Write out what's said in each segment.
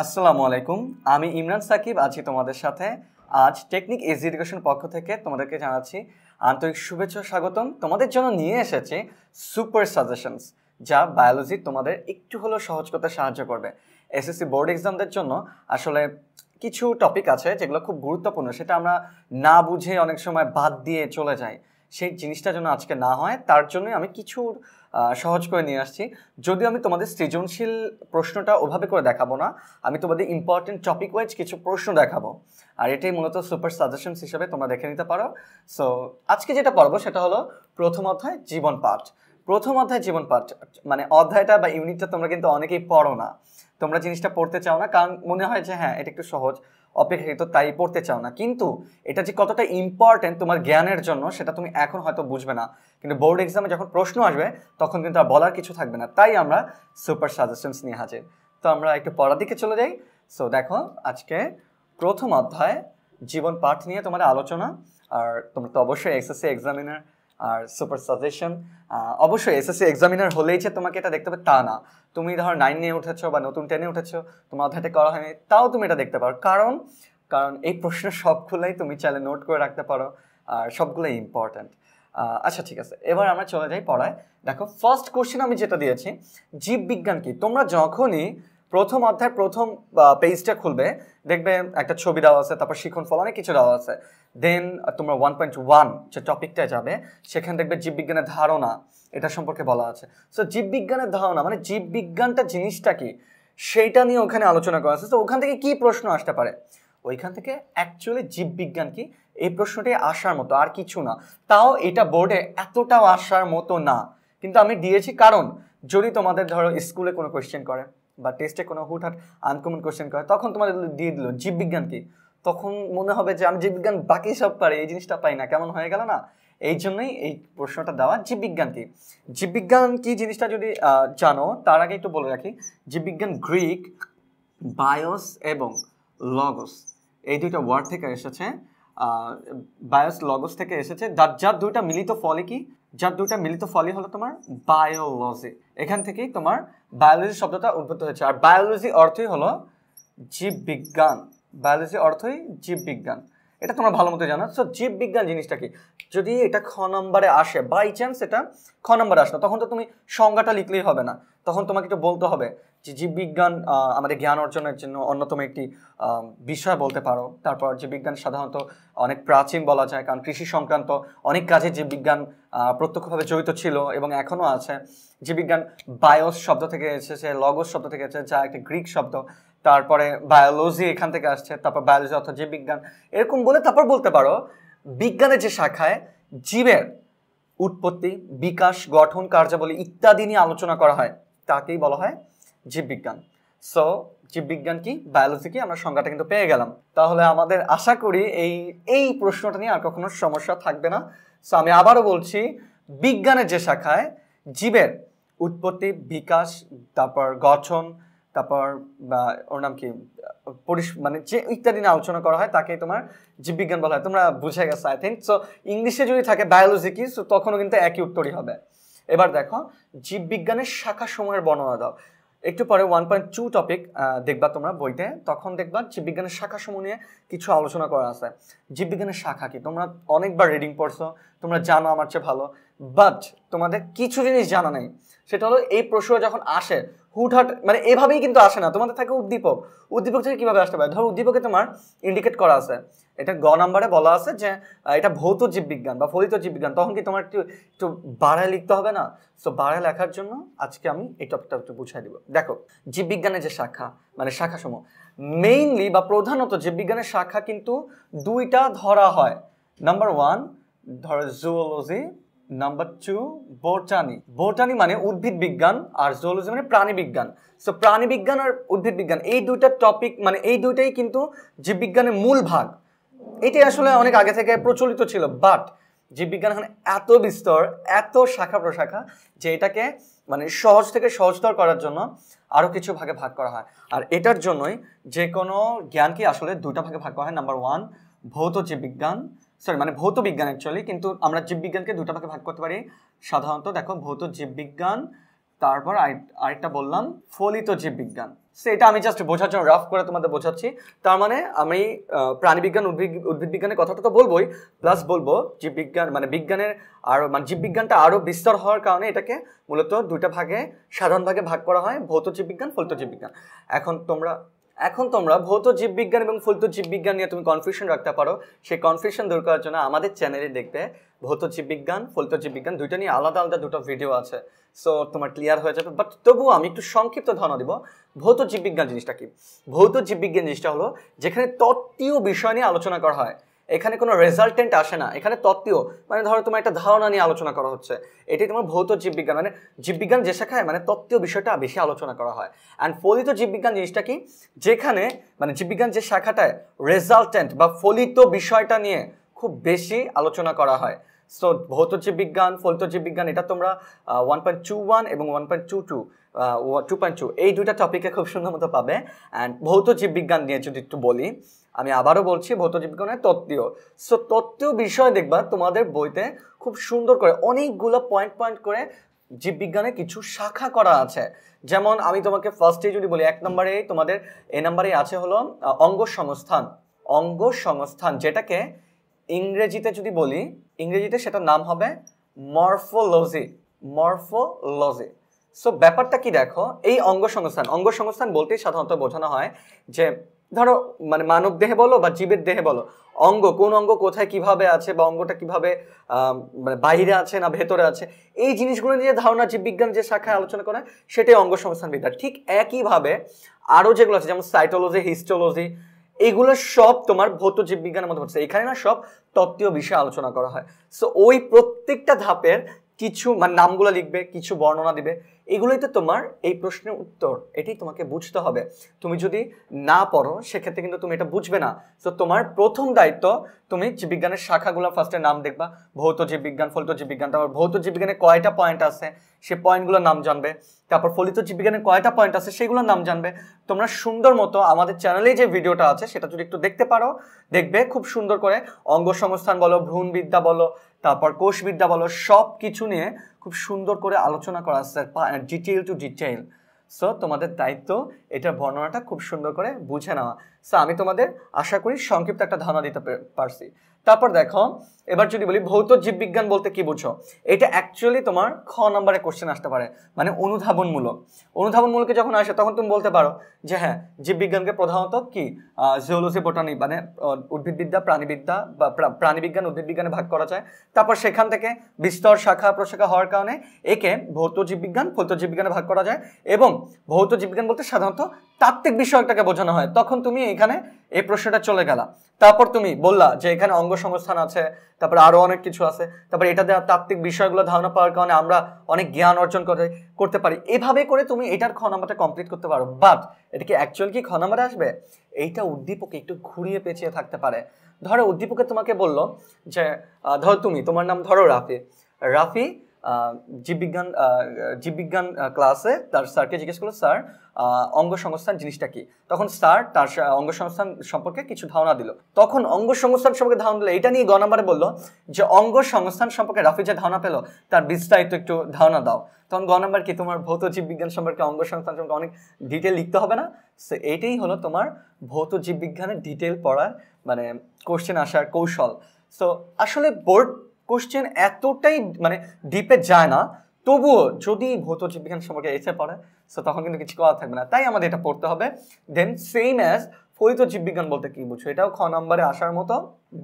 আসসালামু আলাইকুম আমি ইমরান সাকিব আছি তোমাদের সাথে আজ টেকনিক এজ এডুকেশন পক্ষ থেকে তোমাদেরকে জানাচ্ছি আন্তরিক শুভেচ্ছা স্বাগতম তোমাদের জন্য নিয়ে এসেছি সুপার সাজেশনস যা বায়োলজি তোমাদের একটু হলেও সহজ করতে সাহায্য করবে এসএসসি বোর্ড এক্সামদের জন্য আসলে কিছু টপিক আছে যেগুলো খুব গুরুত্বপূর্ণ সেটা আমরা না বুঝে অনেক সময় বাদ দিয়ে চলে যাই সেই জিনিসটা যেন আজকে না হয় তার জন্য আমি কিছু সহজ করে নিয়ে আসছি যদিও আমি তোমাদের সৃজনশীল প্রশ্নটা ওভাবে করে দেখাবো না আমি তোমাদের ইম্পর্টেন্ট টপিক ওয়াইজ কিছু প্রশ্ন দেখাবো আর এটাই মূলত সুপার সাজেশনস হিসাবে তোমরা দেখে নিতে পারো সো আজকে যেটা পড়বো সেটা হলো প্রথম অধ্যায় জীবন পাঠ প্রথম অধ্যায় জীবন পাঠ মানে অধ্যায়টা বা ইউনিটটা তোমরা কিন্তু অনেকেই পড়ো না তোমরা জিনিসটা পড়তে চাও না কারণ মনে হয় যে হ্যাঁ এটা একটু সহজ অপেক্ষাকৃত তাই পড়তে চাও না কিন্তু এটা যে কতটা ইম্পর্টেন্ট তোমার জ্ঞানের জন্য সেটা তুমি এখন হয়তো বুঝবে না কিন্তু বোর্ড এক্সামে যখন প্রশ্ন আসবে তখন কিন্তু আর বলার কিছু থাকবে না তাই আমরা সুপার সাজেশনস নিয়ে হাজির তো আমরা একটু পড়ার দিকে চলে যাই সো দেখো আজকে প্রথম অধ্যায় জীবন পাঠ নিয়ে তোমার আলোচনা আর তোমরা তো অবশ্যই এক্সএসসি এক্সামিনার আর সুপার সাজেশন অবশ্যই এসএসসি এক্সামিনার হলেই যে তোমাকে এটা দেখতে হবে তা না তুমি ধর নাইন নিয়ে উঠেছো বা নতুন টেনে উঠেছো তোমার অধ্যায়টা করা হয়নি তাও তুমি এটা দেখতে পারো কারণ কারণ এই প্রশ্ন সবগুলোই তুমি চাইলে নোট করে রাখতে পারো আর সবগুলোই ইম্পর্ট্যান্ট আচ্ছা ঠিক আছে এবার আমরা চলে যাই পড়ায় দেখো ফার্স্ট কোশ্চেন আমি যেটা দিয়েছি জীববিজ্ঞান কি তোমরা যখনই প্রথম অধ্যায় প্রথম পেজটা খুলবে দেখবে একটা ছবি দেওয়া আছে তারপর শিখন ফল অনেক কিছু দেওয়া আছে দেন তোমরা ওয়ান পয়েন্ট ওয়ান যে টপিকটা যাবে সেখানে দেখবে জীববিজ্ঞানের ধারণা এটা সম্পর্কে বলা আছে সো জীববিজ্ঞানের ধারণা মানে জীববিজ্ঞানটা জিনিসটা কি সেইটা নিয়ে ওখানে আলোচনা করা আছে তো ওখান থেকে কি প্রশ্ন আসতে পারে ওইখান থেকে অ্যাকচুয়ালি জীববিজ্ঞান কি এই প্রশ্নটি আসার মতো আর কিছু না তাও এটা বোর্ডে এতটাও আসার মতো না কিন্তু আমি দিয়েছি কারণ যদি তোমাদের ধরো স্কুলে কোনো কোয়েশ্চেন করে বা টেস্টে কোনো হুটহাট আনকমন কোয়েশ্চেন করে তখন তোমাদের দিয়ে দিল জীববিজ্ঞান কি তখন মনে হবে যে আমি জীববিজ্ঞান বাকি সব পারি এই জিনিসটা পাই না কেমন হয়ে গেল না এই জন্যই এই প্রশ্নটা দেওয়া জীববিজ্ঞান কি জীববিজ্ঞান কি জিনিসটা যদি জানো তার আগে একটু বলে রাখি জীববিজ্ঞান গ্রিক বায়োস এবং লগস এই দুইটা ওয়ার্ড থেকে এসেছে বায়োস লগস থেকে এসেছে যার যার দুইটা মিলিত ফলে কি যার দুটা মিলিত ফলই হলো তোমার বায়োলজি এখান থেকেই তোমার বায়োলজি শব্দটা উদ্ভূত হয়েছে আর বায়োলজি অর্থই হলো জীববিজ্ঞান বায়োলজি অর্থই জীববিজ্ঞান এটা তোমরা ভালো মতো জানো সো জীববিজ্ঞান জিনিসটা কি যদি এটা খ নম্বরে আসে বাই চান্স এটা খ নম্বরে আসলো তখন তো তুমি সংজ্ঞাটা লিখলেই হবে না তখন তোমাকে একটু বলতে হবে যে জীববিজ্ঞান আমাদের জ্ঞান অর্জনের জন্য অন্যতম একটি বিষয় বলতে পারো তারপর জীববিজ্ঞান সাধারণত অনেক প্রাচীন বলা যায় কারণ কৃষি সংক্রান্ত অনেক কাজে জীববিজ্ঞান প্রত্যক্ষভাবে জড়িত ছিল এবং এখনও আছে জীববিজ্ঞান বায়োস শব্দ থেকে এসেছে লগস শব্দ থেকে এসেছে যা একটি গ্রিক শব্দ তারপরে বায়োলজি এখান থেকে আসছে তারপর বায়োলজি অর্থাৎ যে বিজ্ঞান এরকম বলে তারপর বলতে পারো বিজ্ঞানের যে শাখায় জীবের উৎপত্তি বিকাশ গঠন কার্যাবলী ইত্যাদি নিয়ে আলোচনা করা হয় তাকেই বলা হয় জীববিজ্ঞান সো জীববিজ্ঞান কি বায়োলজি কি আমরা সংজ্ঞাটা কিন্তু পেয়ে গেলাম তাহলে আমাদের আশা করি এই এই প্রশ্নটা নিয়ে আর কখনো সমস্যা থাকবে না সো আমি আবারও বলছি বিজ্ঞানের যে শাখায় জীবের উৎপত্তি বিকাশ তারপর গঠন তারপর বা ওর নাম কি পরিস মানে যে ইত্যাদি নিয়ে আলোচনা করা হয় তাকে তোমার জীববিজ্ঞান বলা হয় তোমরা বুঝে গেছো আই থিঙ্ক সো ইংলিশে যদি থাকে বায়োলজি কি সো তখনও কিন্তু একই উত্তরই হবে এবার দেখো জীববিজ্ঞানের শাখাসমূহের বর্ণনা দাও একটু পরে ওয়ান পয়েন্ট টু টপিক দেখবা তোমরা বইতে তখন দেখবা জীববিজ্ঞানের শাখা সমূহ নিয়ে কিছু আলোচনা করা আছে জীববিজ্ঞানের শাখা কি তোমরা অনেকবার রিডিং পড়ছো তোমরা জানো আমার চেয়ে ভালো বাট তোমাদের কিছু জিনিস জানা নেই সেটা হলো এই প্রশ্ন যখন আসে হুটহাট মানে এভাবেই কিন্তু আসে না তোমাদের থাকে উদ্দীপক উদ্দীপক থেকে কীভাবে আসতে পারে ধরো উদ্দীপকে তোমার ইন্ডিকেট করা আছে এটা গ নাম্বারে বলা আছে যে এটা ভৌত জীববিজ্ঞান বা ফলিত জীববিজ্ঞান তখন কি তোমার একটু একটু বাড়ায় লিখতে হবে না সো বাড়ায় লেখার জন্য আজকে আমি এই টপিকটা একটু বুঝাই দিব দেখো জীববিজ্ঞানের যে শাখা মানে শাখাসমূহ মেইনলি বা প্রধানত জীববিজ্ঞানের শাখা কিন্তু দুইটা ধরা হয় নাম্বার ওয়ান ধরো zoology number two botany botany মানে উদ্ভিদ বিজ্ঞান আর জুলজি মানে প্রাণী বিজ্ঞান সো প্রাণী বিজ্ঞান আর উদ্ভিদ বিজ্ঞান এই দুইটা টপিক মানে এই দুইটাই কিন্তু জীববিজ্ঞানের মূল ভাগ এটি আসলে অনেক আগে থেকে প্রচলিত ছিল বাট জীববিজ্ঞান এখানে এত বিস্তর এত শাখা প্রশাখা যে এটাকে মানে সহজ থেকে সহজতর করার জন্য আরও কিছু ভাগে ভাগ করা হয় আর এটার জন্যই যে কোনো জ্ঞানকে আসলে দুটা ভাগে ভাগ করা হয় নাম্বার ওয়ান ভৌত জীববিজ্ঞান সরি মানে ভৌত বিজ্ঞান অ্যাকচুয়ালি কিন্তু আমরা জীববিজ্ঞানকে দুটা ভাগে ভাগ করতে পারি সাধারণত দেখো ভৌত জীববিজ্ঞান তারপর আরেকটা বললাম ফলিত জীববিজ্ঞান সে এটা আমি জাস্ট বোঝার জন্য রাফ করে তোমাদের বোঝাচ্ছি তার মানে আমি প্রাণীবিজ্ঞান উদ্ভিদ উদ্ভিদ বিজ্ঞানের কথাটা তো বলবোই প্লাস বলবো জীববিজ্ঞান মানে বিজ্ঞানের আরও মানে জীববিজ্ঞানটা আরও বিস্তর হওয়ার কারণে এটাকে মূলত দুইটা ভাগে সাধারণ ভাগে ভাগ করা হয় ভৌত জীববিজ্ঞান ফলিত জীববিজ্ঞান এখন তোমরা এখন তোমরা ভৌত জীববিজ্ঞান এবং ফলিত জীববিজ্ঞান নিয়ে তুমি কনফিউশন রাখতে পারো সেই কনফিউশন দূর করার জন্য আমাদের চ্যানেলে দেখবে ভৌত জীববিজ্ঞান ফলিত জীববিজ্ঞান দুইটা নিয়ে আলাদা আলাদা দুটো ভিডিও আছে সো তোমার ক্লিয়ার হয়ে যাবে বাট তবুও আমি একটু সংক্ষিপ্ত ধারণা দিব ভৌত জীববিজ্ঞান জিনিসটা কি ভৌত জীববিজ্ঞান জিনিসটা হলো যেখানে তত্ত্বীয় বিষয় নিয়ে আলোচনা করা হয় এখানে কোনো রেজাল্টেন্ট আসে না এখানে তত্ত্বীয় মানে ধরো তোমার একটা ধারণা নিয়ে আলোচনা করা হচ্ছে এটি তোমার ভৌত জীববিজ্ঞান মানে জীববিজ্ঞান যে শাখায় মানে তত্ত্বীয় বিষয়টা বেশি আলোচনা করা হয় অ্যান্ড ফলিত জীববিজ্ঞান জিনিসটা কি যেখানে মানে জীববিজ্ঞান যে শাখাটায় রেজাল্টেন্ট বা ফলিত বিষয়টা নিয়ে খুব বেশি আলোচনা করা হয় সো ভৌত জীববিজ্ঞান ফলিত জীববিজ্ঞান এটা তোমরা ওয়ান পয়েন্ট টু ওয়ান এবং one point two two two point two এই দুইটা টপিকে খুব সুন্দর মতো পাবে অ্যান্ড ভৌত জীববিজ্ঞান নিয়ে যদি একটু বলি আমি আবারও বলছি ভৌত জীবগণের তত্ত্বীয় সো তত্ত্বীয় বিষয় দেখবা তোমাদের বইতে খুব সুন্দর করে অনেকগুলো পয়েন্ট পয়েন্ট করে জীববিজ্ঞানে কিছু শাখা করা আছে যেমন আমি তোমাকে ফার্স্টে যদি বলি এক নম্বরে তোমাদের এ নাম্বারে আছে হলো অঙ্গ সংস্থান অঙ্গ সংস্থান যেটাকে ইংরেজিতে যদি বলি ইংরেজিতে সেটার নাম হবে মর্ফোলজি মর্ফোলজি সো ব্যাপারটা কি দেখো এই অঙ্গ সংস্থান অঙ্গ সংস্থান বলতেই সাধারণত বোঝানো হয় যে ধরো মানে মানব দেহে বলো বা জীবের দেহে বলো অঙ্গ কোন অঙ্গ কোথায় কিভাবে আছে বা অঙ্গটা কিভাবে মানে বাইরে আছে না ভেতরে আছে এই জিনিসগুলো নিয়ে ধারণা জীববিজ্ঞান যে শাখায় আলোচনা করে সেটাই অঙ্গ সংস্থান বিদ্যা ঠিক একইভাবে আরও যেগুলো আছে যেমন সাইটোলজি হিস্টোলজি এগুলো সব তোমার ভৌত জীববিজ্ঞানের মধ্যে পড়ছে এখানে না সব তত্ত্বীয় বিষয়ে আলোচনা করা হয় সো ওই প্রত্যেকটা ধাপের কিছু মানে নামগুলো লিখবে কিছু বর্ণনা দিবে এগুলোই তো তোমার এই প্রশ্নের উত্তর এটি তোমাকে বুঝতে হবে তুমি যদি না পড়ো সেক্ষেত্রে কিন্তু তুমি এটা বুঝবে না তো তোমার প্রথম দায়িত্ব তুমি জীববিজ্ঞানের শাখাগুলো ফার্স্টে নাম দেখবা ভৌত জীববিজ্ঞান ফলিত জীববিজ্ঞান তারপর ভৌত জীববিজ্ঞানে কয়টা পয়েন্ট আছে সে পয়েন্টগুলোর নাম জানবে তারপর ফলিত জীববিজ্ঞানে কয়টা পয়েন্ট আছে সেগুলোর নাম জানবে তোমরা সুন্দর মতো আমাদের চ্যানেলে যে ভিডিওটা আছে সেটা যদি একটু দেখতে পারো দেখবে খুব সুন্দর করে অঙ্গ সংস্থান বলো ভ্রূণবিদ্যা বলো তারপর কোষবিদ্যা বলো সব কিছু নিয়ে খুব সুন্দর করে আলোচনা করা আছে ডিটেইল টু ডিটেইল সো তোমাদের দায়িত্ব এটা বর্ণনাটা খুব সুন্দর করে বুঝে নেওয়া সো আমি তোমাদের আশা করি সংক্ষিপ্ত একটা ধারণা দিতে পারছি তারপর দেখো এবার যদি বলি ভৌত জীববিজ্ঞান বলতে কি বুঝো এটা অ্যাকচুয়ালি তোমার খ নম্বরে কোশ্চেন আসতে পারে মানে অনুধাবনমূলক অনুধাবনমূলকে যখন আসে তখন তুমি বলতে পারো যে হ্যাঁ জীববিজ্ঞানকে প্রধানত কি জিওলজি বোটানি মানে উদ্ভিদবিদ্যা প্রাণীবিদ্যা বা প্রাণীবিজ্ঞান উদ্ভিদবিজ্ঞানে ভাগ করা যায় তারপর সেখান থেকে বিস্তর শাখা প্রশাখা হওয়ার কারণে একে ভৌত জীববিজ্ঞান ভৌত জীববিজ্ঞানে ভাগ করা যায় এবং ভৌত জীববিজ্ঞান বলতে সাধারণত তাত্ত্বিক বিষয়টাকে বোঝানো হয় তখন তুমি এখানে এই প্রশ্নটা চলে গেলা তারপর তুমি বললা যে এখানে অঙ্গ সংস্থান আছে তারপর আরো অনেক কিছু আছে তারপর এটাতে তাত্ত্বিক বিষয়গুলো ধারণা পাওয়ার কারণে আমরা অনেক জ্ঞান অর্জন করে করতে পারি এভাবে করে তুমি এটার খনামাটা কমপ্লিট করতে পারো বাট এটা কি অ্যাকচুয়াল কি খনামাটা আসবে এইটা উদ্দীপকে একটু ঘুরিয়ে পেঁচিয়ে থাকতে পারে ধরো উদ্দীপকে তোমাকে বললো যে ধরো তুমি তোমার নাম ধরো রাফি রাফি জীববিজ্ঞান জীববিজ্ঞান ক্লাসে তার স্যারকে জিজ্ঞেস করলো স্যার অঙ্গ সংস্থান জিনিসটা কি তখন স্যার তার অঙ্গ সংস্থান সম্পর্কে কিছু ধারণা দিল তখন অঙ্গ সংস্থান সম্পর্কে ধারণা দিল এটা নিয়ে গণম্বারে বললো যে অঙ্গ সংস্থান সম্পর্কে রাফি যে ধারণা পেলো তার বিস্তারিত একটু ধারণা দাও তখন গ কি তোমার ভৌত জীববিজ্ঞান সম্পর্কে অঙ্গ সংস্থান সম্পর্কে অনেক ডিটেল লিখতে হবে না সে এইটাই হলো তোমার ভৌত জীববিজ্ঞানের ডিটেল পড়ার মানে কোশ্চেন আসার কৌশল সো আসলে বোর্ড কোশ্চেন এতটাই মানে ডিপে যায় না তবুও যদি ভৌত জীববিজ্ঞান সম্পর্কে এসে পড়ে সো তখন কিন্তু কিছু করা থাকবে না তাই আমাদের এটা পড়তে হবে দেন সেম অ্যাজ ফলিত জীববিজ্ঞান বলতে কি বুঝছো এটাও খ নম্বরে আসার মতো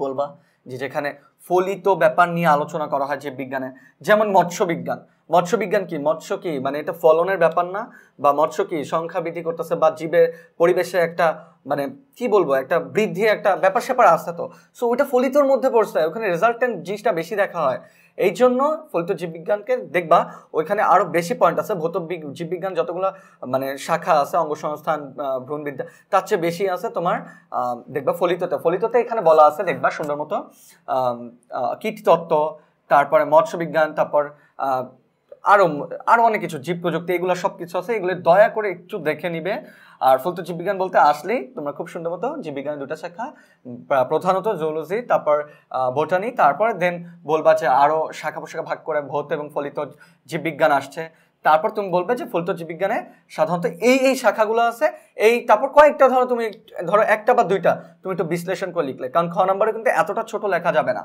বলবা যে যেখানে ফলিত ব্যাপার নিয়ে আলোচনা করা হয় যে বিজ্ঞানে যেমন মৎস্য বিজ্ঞান মৎস্য বিজ্ঞান কি মৎস্য কি মানে এটা ফলনের ব্যাপার না বা মৎস্য কি সংখ্যা বৃদ্ধি করতেছে বা জীবের পরিবেশে একটা মানে কি বলবো একটা বৃদ্ধি একটা ব্যাপার স্যাপার আসতে তো সো ওইটা ফলিতর মধ্যে পড়ছে ওখানে রেজাল্টেন্ট জিনিসটা বেশি দেখা হয় এই জন্য ফলিত জীববিজ্ঞানকে দেখবা ওইখানে আরও বেশি পয়েন্ট আছে ভৌত জীববিজ্ঞান যতগুলো মানে শাখা আছে অঙ্গসংস্থান ভ্রূণবিদ্যা তার চেয়ে বেশি আছে তোমার দেখবা ফলিততে ফলিততে এখানে বলা আছে দেখবা সুন্দর মতো কীটতত্ত্ব তারপরে মৎস্যবিজ্ঞান তারপর আরও অনেক কিছু জীব প্রযুক্তি এগুলো সব কিছু আছে এগুলো দয়া করে একটু দেখে নিবে আর ফলত জীববিজ্ঞান বলতে আসলেই তোমরা খুব সুন্দর মতো জীববিজ্ঞানের দুটা শাখা প্রধানত জুলজি তারপর বোটানি তারপর দেন বলবা যে আরও শাখা পোশাখা ভাগ করে ভৌত এবং ফলিত জীববিজ্ঞান আসছে তারপর তুমি বলবে যে ফলিত বিজ্ঞানে সাধারণত এই এই শাখাগুলো আছে এই তারপর কয়েকটা ধরো তুমি ধরো একটা বা দুইটা তুমি একটু বিশ্লেষণ করে লিখলে কারণ খ নম্বরে কিন্তু এতটা ছোট লেখা যাবে না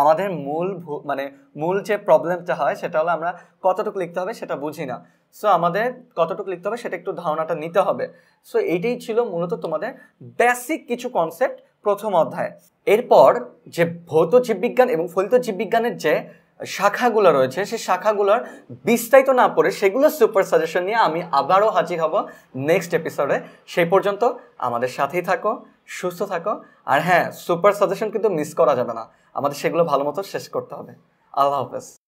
আমাদের মূল মানে মূল যে প্রবলেমটা হয় সেটা হলো আমরা কতটুকু লিখতে হবে সেটা বুঝি না সো আমাদের কতটুকু লিখতে হবে সেটা একটু ধারণাটা নিতে হবে সো এইটাই ছিল মূলত তোমাদের বেসিক কিছু কনসেপ্ট প্রথম অধ্যায় এরপর যে ভৌত জীববিজ্ঞান এবং ফলিত জীববিজ্ঞানের যে শাখাগুলো রয়েছে সেই শাখাগুলোর বিস্তারিত না পড়ে সেগুলো সুপার সাজেশন নিয়ে আমি আবারও হাজির হব নেক্সট এপিসোডে সেই পর্যন্ত আমাদের সাথেই থাকো সুস্থ থাকো আর হ্যাঁ সুপার সাজেশন কিন্তু মিস করা যাবে না আমাদের সেগুলো ভালো মতো শেষ করতে হবে আল্লাহ হাফেজ